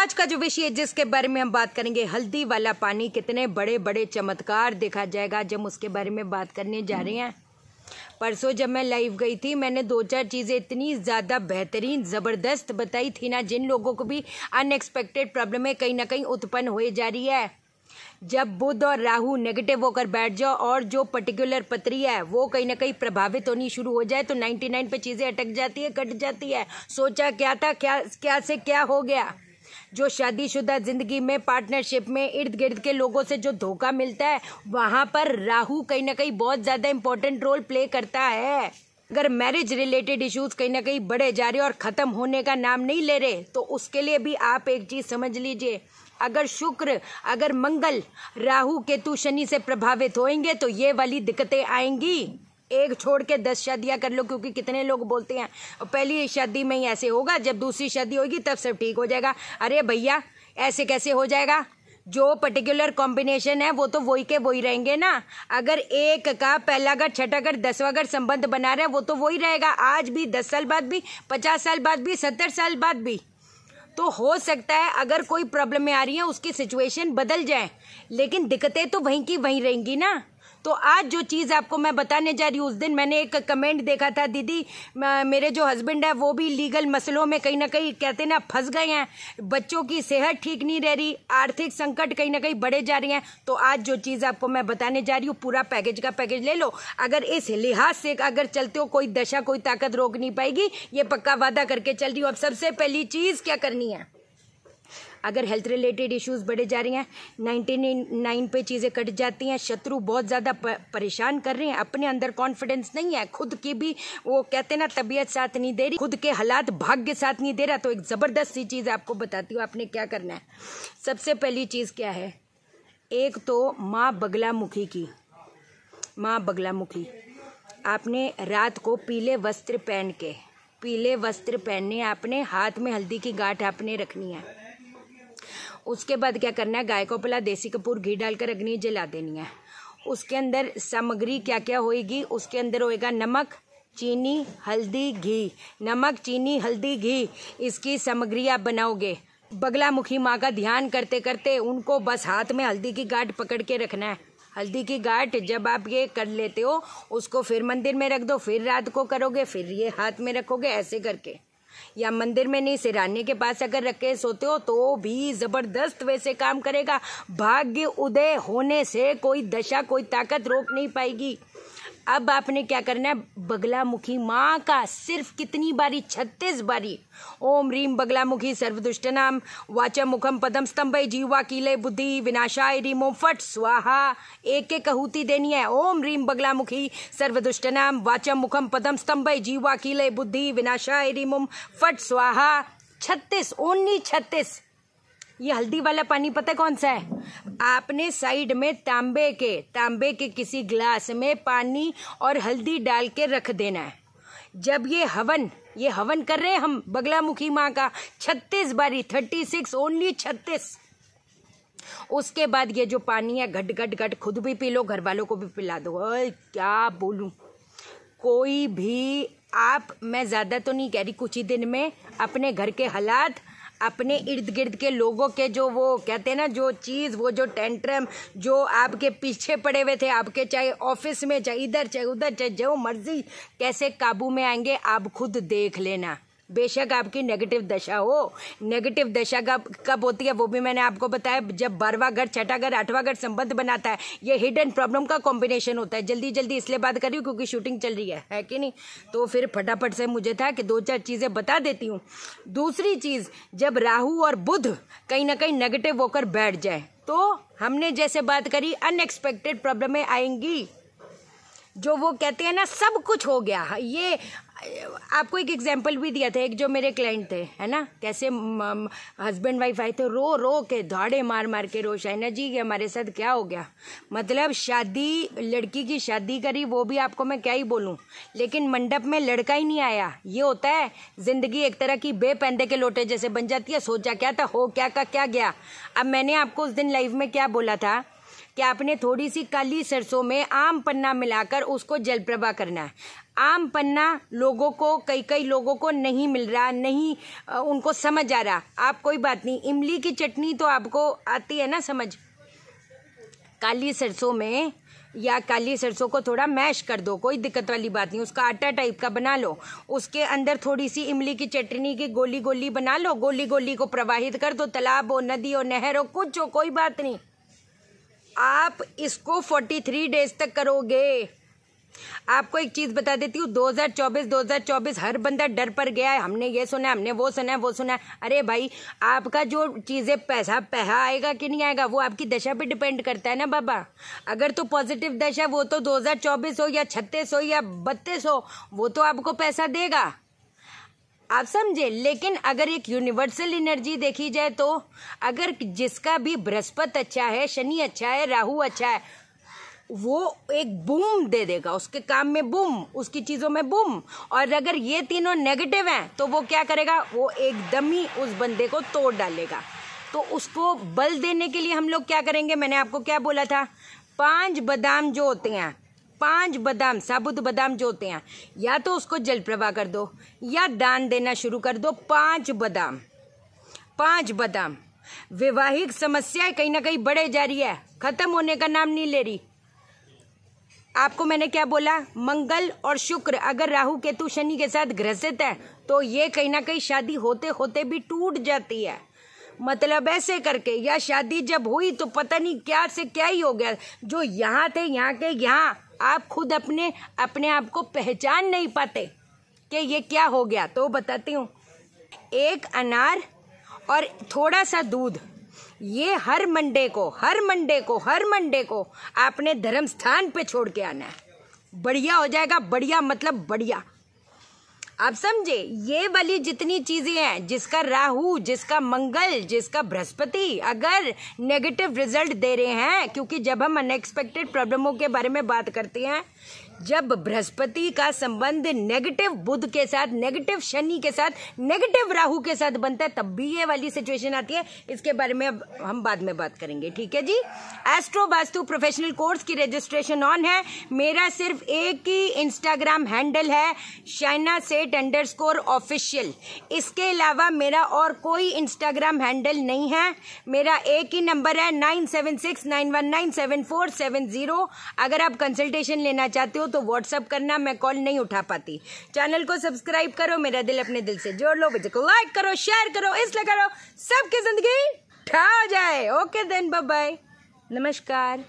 आज का जो विषय है जिसके बारे में हम बात करेंगे हल्दी वाला पानी कितने बड़े बड़े चमत्कार देखा जाएगा जब उसके बारे में बात करने जा रहे हैं परसों जब मैं लाइव गई थी मैंने दो चार चीज़ें इतनी ज़्यादा बेहतरीन ज़बरदस्त बताई थी ना जिन लोगों को भी अनएक्सपेक्टेड प्रॉब्लम है कहीं ना कहीं उत्पन्न हो जा रही है जब बुध और राहु नेगेटिव होकर बैठ जाओ और जो पर्टिकुलर पत्री है वो कहीं ना कहीं प्रभावित होनी शुरू हो जाए तो 99 पे चीज़ें अटक जाती है कट जाती है सोचा क्या था क्या क्या से क्या हो गया जो शादीशुदा ज़िंदगी में पार्टनरशिप में इर्द गिर्द के लोगों से जो धोखा मिलता है वहाँ पर राहु कहीं ना कहीं बहुत ज़्यादा इंपॉर्टेंट रोल प्ले करता है अगर मैरिज रिलेटेड इश्यूज कहीं ना कहीं बढ़े जा रहे और ख़त्म होने का नाम नहीं ले रहे तो उसके लिए भी आप एक चीज़ समझ लीजिए अगर शुक्र अगर मंगल राहु केतु शनि से प्रभावित होएंगे तो ये वाली दिक्कतें आएंगी एक छोड़ के दस शादियाँ कर लो क्योंकि कितने लोग बोलते हैं पहली शादी में ही ऐसे होगा जब दूसरी शादी होगी तब सब ठीक हो जाएगा अरे भैया ऐसे कैसे हो जाएगा जो पर्टिकुलर कॉम्बिनेशन है वो तो वही के वही रहेंगे ना अगर एक का पहला घर छठा घर दसवा घर संबंध बना रहे हैं वो तो वही रहेगा आज भी दस साल बाद भी पचास साल बाद भी सत्तर साल बाद भी तो हो सकता है अगर कोई प्रॉब्लम में आ रही है उसकी सिचुएशन बदल जाए लेकिन दिक्कतें तो वहीं की वहीं रहेंगी ना तो आज जो चीज़ आपको मैं बताने जा रही हूँ उस दिन मैंने एक कमेंट देखा था दीदी मेरे जो हस्बैंड है वो भी लीगल मसलों में कहीं ना कहीं कहते ना फंस गए हैं बच्चों की सेहत ठीक नहीं रह रही आर्थिक संकट कहीं ना कहीं बढ़े जा रही हैं तो आज जो चीज़ आपको मैं बताने जा रही हूँ पूरा पैकेज का पैकेज ले लो अगर इस लिहाज से अगर चलते हो कोई दशा कोई ताकत रोक नहीं पाएगी ये पक्का वादा करके चल रही हूँ अब सबसे पहली चीज़ क्या करनी है अगर हेल्थ रिलेटेड इश्यूज बढ़े जा रही हैं नाइनटीन नाइन पे चीज़ें कट जाती हैं शत्रु बहुत ज़्यादा परेशान कर रहे हैं अपने अंदर कॉन्फिडेंस नहीं है खुद की भी वो कहते ना तबीयत साथ नहीं दे रही खुद के हालात भाग्य साथ नहीं दे रहा तो एक ज़बरदस्त सी चीज़ आपको बताती हूँ आपने क्या करना है सबसे पहली चीज़ क्या है एक तो माँ बगलामुखी की माँ बगलामुखी आपने रात को पीले वस्त्र पहन के पीले वस्त्र पहनने आपने हाथ में हल्दी की गांठ आपने रखनी है उसके बाद क्या करना है गाय को पहला देसी कपूर घी डालकर अग्नि जला देनी है उसके अंदर सामग्री क्या क्या होएगी उसके अंदर होएगा नमक चीनी हल्दी घी नमक चीनी हल्दी घी इसकी सामग्री आप बनाओगे बगला मुखी माँ का ध्यान करते करते उनको बस हाथ में हल्दी की गांठ पकड़ के रखना है हल्दी की गांठ जब आप ये कर लेते हो उसको फिर मंदिर में रख दो फिर रात को करोगे फिर ये हाथ में रखोगे ऐसे करके या मंदिर में नहीं सिराने के पास अगर रखे सोते हो तो भी ज़बरदस्त वैसे काम करेगा भाग्य उदय होने से कोई दशा कोई ताकत रोक नहीं पाएगी अब आपने क्या करना है मुखी माँ का सिर्फ कितनी बारी छत्तीस बारी ओम रीम बगला बगलामुखी नाम वाच मुखम पदम स्तंभ जीवा कीले बुद्धि विनाशाय रीमो फट स्वाहा एक एक कहूती देनी है ओम रीम बगला मुखी बगलामुखी नाम वाच मुखम पदम स्तंभ जीवा कीले बुद्धि विनाशाय रीमो फट स्वाहा छत्तीस ओनली छत्तीस ये हल्दी वाला पानी पता है कौन सा है आपने साइड में तांबे के तांबे के किसी ग्लास में पानी और हल्दी डाल के रख देना है जब ये हवन ये हवन कर रहे हैं हम बगला मुखी माँ का छत्तीस बारी थर्टी सिक्स ओनली छत्तीस उसके बाद ये जो पानी है घट घट घट खुद भी पी लो घर वालों को भी पिला दो और क्या बोलूँ कोई भी आप मैं ज़्यादा तो नहीं कह रही कुछ ही दिन में अपने घर के हालात अपने इर्द गिर्द के लोगों के जो वो कहते हैं ना जो चीज़ वो जो टेंट्रम जो आपके पीछे पड़े हुए थे आपके चाहे ऑफिस में चाहे इधर चाहे उधर चाहे जो मर्जी कैसे काबू में आएंगे आप खुद देख लेना बेशक आपकी नेगेटिव दशा हो नेगेटिव दशा कब कब होती है वो भी मैंने आपको बताया जब बारवा घर छठा घर आठवा घर संबंध बनाता है ये हिडन प्रॉब्लम का कॉम्बिनेशन होता है जल्दी जल्दी इसलिए बात कर रही हूँ क्योंकि शूटिंग चल रही है है कि नहीं तो फिर फटाफट से मुझे था कि दो चार चीज़ें बता देती हूँ दूसरी चीज़ जब राहू और बुध कहीं ना कहीं नेगेटिव होकर बैठ जाए तो हमने जैसे बात करी अनएक्सपेक्टेड प्रॉब्लमें आएंगी जो वो कहते हैं ना सब कुछ हो गया ये आपको एक एग्जाम्पल भी दिया था एक जो मेरे क्लाइंट थे है ना कैसे हस्बैंड वाइफ आए थे रो रो के धाड़े मार मार के रो शाइना जी ये हमारे साथ क्या हो गया मतलब शादी लड़की की शादी करी वो भी आपको मैं क्या ही बोलूँ लेकिन मंडप में लड़का ही नहीं आया ये होता है ज़िंदगी एक तरह की बेपैंदे के लोटे जैसे बन जाती है सोचा क्या था हो क्या का क्या गया अब मैंने आपको उस दिन लाइफ में क्या बोला था कि आपने थोड़ी सी काली सरसों में आम पन्ना मिलाकर उसको जलप्रभा करना है आम पन्ना लोगों को कई कई लोगों को नहीं मिल रहा नहीं उनको समझ आ रहा आप कोई बात नहीं इमली की चटनी तो आपको आती है ना समझ काली सरसों में या काली सरसों को थोड़ा मैश कर दो कोई दिक्कत वाली बात नहीं उसका आटा टाइप का बना लो उसके अंदर थोड़ी सी इमली की चटनी की गोली गोली बना लो गोली गोली को प्रवाहित कर दो तालाब हो नदी हो नहर हो कुछ हो कोई बात नहीं आप इसको 43 डेज तक करोगे आपको एक चीज़ बता देती हूँ 2024 2024 हर बंदा डर पर गया है हमने ये सुना है हमने वो सुना है वो सुना है अरे भाई आपका जो चीज़ें पैसा पैसा आएगा कि नहीं आएगा वो आपकी दशा पे डिपेंड करता है ना बाबा अगर तो पॉजिटिव दशा वो तो 2024 हो या छत्तीस हो या बत्तीस हो वो तो आपको पैसा देगा आप समझे लेकिन अगर एक यूनिवर्सल एनर्जी देखी जाए तो अगर जिसका भी बृहस्पत अच्छा है शनि अच्छा है राहु अच्छा है वो एक बूम दे देगा उसके काम में बूम उसकी चीज़ों में बूम और अगर ये तीनों नेगेटिव हैं तो वो क्या करेगा वो एकदम ही उस बंदे को तोड़ डालेगा तो उसको बल देने के लिए हम लोग क्या करेंगे मैंने आपको क्या बोला था पांच बादाम जो होते हैं पांच बादाम साबुत बादाम जो होते हैं या तो उसको जल प्रवाह कर दो या दान देना शुरू कर दो पांच बादाम पांच बादाम वैवाहिक समस्याएं कहीं ना कहीं बढ़े जा रही है खत्म होने का नाम नहीं ले रही आपको मैंने क्या बोला मंगल और शुक्र अगर राहु केतु शनि के साथ ग्रसित है तो ये कहीं ना कहीं शादी होते होते भी टूट जाती है मतलब ऐसे करके या शादी जब हुई तो पता नहीं क्या से क्या ही हो गया जो यहाँ थे यहाँ के यहाँ आप खुद अपने अपने आप को पहचान नहीं पाते कि ये क्या हो गया तो बताती हूँ एक अनार और थोड़ा सा दूध ये हर मंडे को हर मंडे को हर मंडे को आपने धर्म स्थान पे छोड़ के आना है बढ़िया हो जाएगा बढ़िया मतलब बढ़िया आप समझे ये वाली जितनी चीजें हैं जिसका राहु जिसका मंगल जिसका बृहस्पति अगर नेगेटिव रिजल्ट दे रहे हैं क्योंकि जब हम अनएक्सपेक्टेड प्रॉब्लमों के बारे में बात करते हैं जब बृहस्पति का संबंध नेगेटिव बुध के साथ नेगेटिव शनि के साथ नेगेटिव राहु के साथ बनता है तब भी ये वाली सिचुएशन आती है इसके बारे में अब हम बाद में बात करेंगे ठीक है जी एस्ट्रो वास्तु प्रोफेशनल कोर्स की रजिस्ट्रेशन ऑन है मेरा सिर्फ एक ही इंस्टाग्राम हैंडल है Shaina set underscore official इसके अलावा मेरा और कोई इंस्टाग्राम हैंडल नहीं है मेरा एक ही नंबर है nine seven six nine one nine seven four seven zero अगर आप कंसल्टेशन लेना चाहते हो तो व्हाट्सअप करना मैं कॉल नहीं उठा पाती चैनल को सब्सक्राइब करो मेरा दिल अपने दिल से जोड़ लो बच्चे को लाइक करो शेयर करो इसलिए करो सबकी जिंदगी ठा जाए ओके देन बाय नमस्कार